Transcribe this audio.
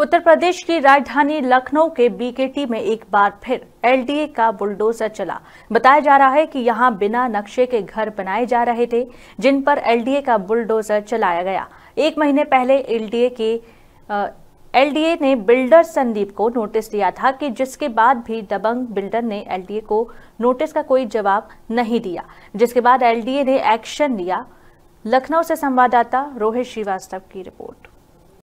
उत्तर प्रदेश की राजधानी लखनऊ के बीकेटी में एक बार फिर एलडीए का बुलडोजर चला बताया जा रहा है कि यहां बिना नक्शे के घर बनाए जा रहे थे जिन पर एलडीए का बुलडोजर चलाया गया एक महीने पहले एलडीए के एलडीए ने बिल्डर संदीप को नोटिस दिया था कि जिसके बाद भी दबंग बिल्डर ने एलडीए को नोटिस का कोई जवाब नहीं दिया जिसके बाद एलडीए ने एक्शन लिया लखनऊ से संवाददाता रोहित श्रीवास्तव की रिपोर्ट